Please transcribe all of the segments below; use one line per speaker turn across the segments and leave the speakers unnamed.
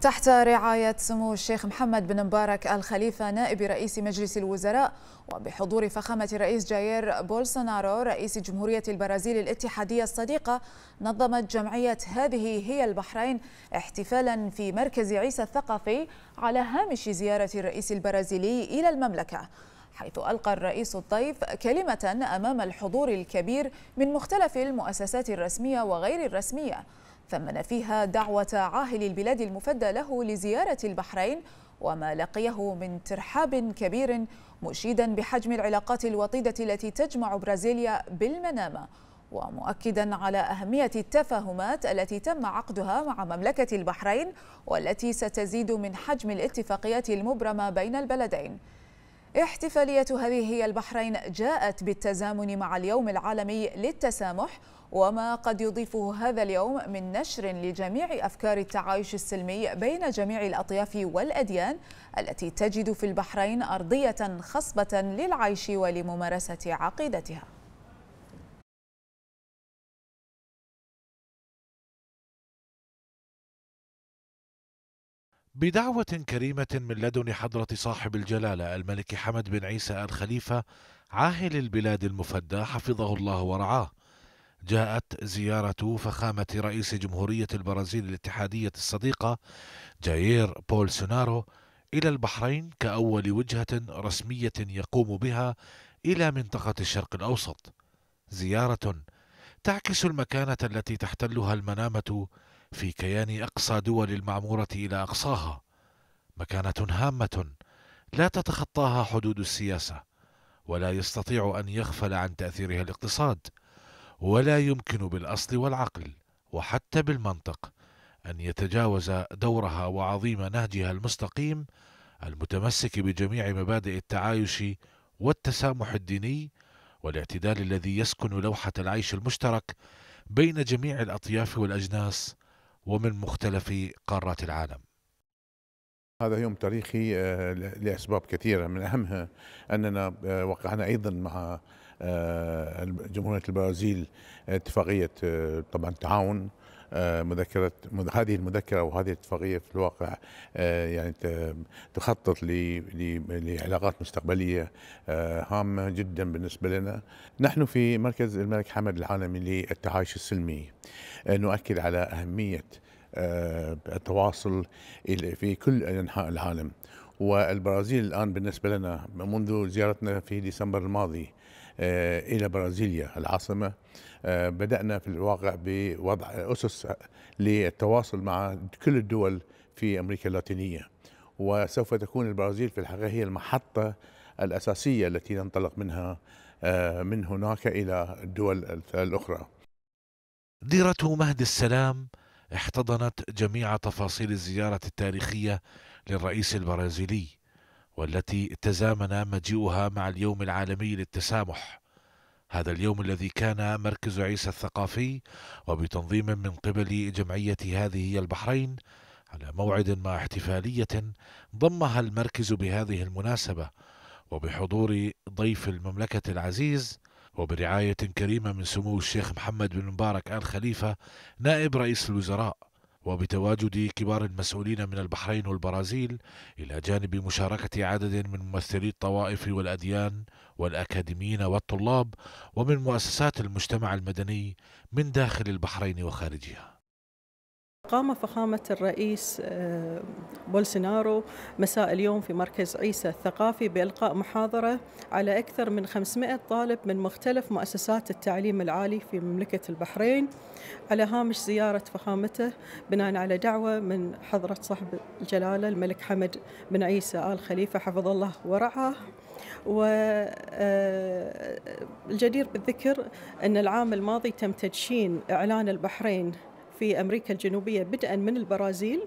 تحت رعاية سمو الشيخ محمد بن مبارك الخليفة نائب رئيس مجلس الوزراء وبحضور فخامة الرئيس جاير بولسونارو رئيس جمهورية البرازيل الاتحادية الصديقة نظمت جمعية هذه هي البحرين احتفالا في مركز عيسى الثقافي على هامش زيارة الرئيس البرازيلي إلى المملكة حيث ألقى الرئيس الضيف كلمة أمام الحضور الكبير من مختلف المؤسسات الرسمية وغير الرسمية ثمن فيها دعوة عاهل البلاد المفدى له لزيارة البحرين وما لقيه من ترحاب كبير مشيدا بحجم العلاقات الوطيدة التي تجمع برازيليا بالمنامة ومؤكدا على أهمية التفاهمات التي تم عقدها مع مملكة البحرين والتي ستزيد من حجم الاتفاقيات المبرمة بين البلدين احتفالية هذه البحرين جاءت بالتزامن مع اليوم العالمي للتسامح وما قد يضيفه هذا اليوم من نشر لجميع أفكار التعايش السلمي بين جميع الأطياف والأديان التي تجد في البحرين أرضية خصبة للعيش ولممارسة عقيدتها
بدعوة كريمة من لدن حضرة صاحب الجلالة الملك حمد بن عيسى الخليفة عاهل البلاد المفدى حفظه الله ورعاه جاءت زيارة فخامة رئيس جمهورية البرازيل الاتحادية الصديقة جايير بولسونارو إلى البحرين كأول وجهة رسمية يقوم بها إلى منطقة الشرق الأوسط زيارة تعكس المكانة التي تحتلها المنامة في كيان أقصى دول المعمورة إلى أقصاها مكانة هامة لا تتخطاها حدود السياسة ولا يستطيع أن يغفل عن تأثيرها الاقتصاد ولا يمكن بالأصل والعقل وحتى بالمنطق أن يتجاوز دورها وعظيم نهجها المستقيم المتمسك بجميع مبادئ التعايش والتسامح الديني والاعتدال الذي يسكن لوحة العيش المشترك بين جميع الأطياف والأجناس ومن مختلف قارات العالم
هذا يوم تاريخي آه، لأسباب كثيرة من أهمها أننا آه، وقعنا أيضا مع آه، جمهورية البرازيل اتفاقية طبعا تعاون آه، مذكره هذه المذكره وهذه الاتفاقيه في الواقع آه، يعني تخطط لعلاقات مستقبليه آه، هامه جدا بالنسبه لنا. نحن في مركز الملك حمد العالمي للتعايش السلمي نؤكد على اهميه التواصل في كل انحاء العالم والبرازيل الان بالنسبه لنا منذ زيارتنا في ديسمبر الماضي آه، إلى برازيليا العاصمة آه، بدأنا في الواقع بوضع أسس للتواصل مع كل الدول في أمريكا اللاتينية وسوف تكون البرازيل في الحقيقة هي المحطة الأساسية التي ننطلق منها آه، من هناك إلى الدول الأخرى
ديرة مهد السلام احتضنت جميع تفاصيل الزيارة التاريخية للرئيس البرازيلي والتي تزامن مجيئها مع اليوم العالمي للتسامح هذا اليوم الذي كان مركز عيسى الثقافي وبتنظيم من قبل جمعية هذه البحرين على موعد مع احتفالية ضمها المركز بهذه المناسبة وبحضور ضيف المملكة العزيز وبرعاية كريمة من سمو الشيخ محمد بن مبارك آل خليفة نائب رئيس الوزراء وبتواجد كبار المسؤولين من البحرين والبرازيل إلى جانب مشاركة عدد من ممثلي الطوائف والأديان والأكاديميين والطلاب ومن مؤسسات المجتمع المدني من داخل البحرين وخارجها
قام فخامة الرئيس آه، بولسنارو مساء اليوم في مركز عيسى الثقافي بإلقاء محاضرة على أكثر من 500 طالب من مختلف مؤسسات التعليم العالي في مملكة البحرين على هامش زيارة فخامته بناء على دعوة من حضرة صاحب الجلالة الملك حمد بن عيسى آل خليفة حفظ الله ورعاه والجدير آه، بالذكر أن العام الماضي تم تدشين إعلان البحرين في أمريكا الجنوبية بدءا من البرازيل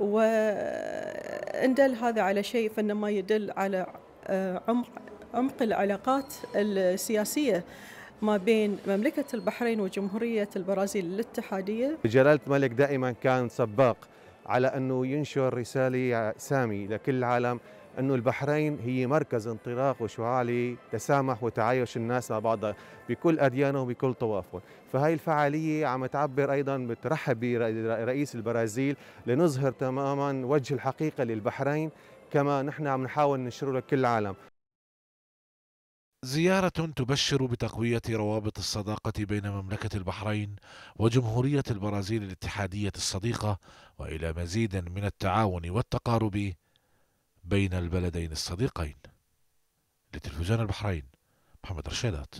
واندل هذا على شيء فإنما يدل على آه، عمق عمق العلاقات السياسية ما بين مملكة البحرين وجمهورية البرازيل الاتحادية
جلالة الملك دائما كان سباق على أنه ينشر رسالة سامي لكل العالم أنه البحرين هي مركز انطلاق وشعاع لتسامح وتعايش الناس مع بعضها بكل أديانهم وبكل طوافهم فهي الفعالية عم تعبر أيضا بترحب برئيس البرازيل لنظهر تماما وجه الحقيقة للبحرين كما نحن عم نحاول ننشره لكل العالم
زيارة تبشر بتقوية روابط الصداقة بين مملكة البحرين وجمهورية البرازيل الاتحادية الصديقة وإلى مزيد من التعاون والتقارب بين البلدين الصديقين لتلفزيون البحرين محمد رشيدات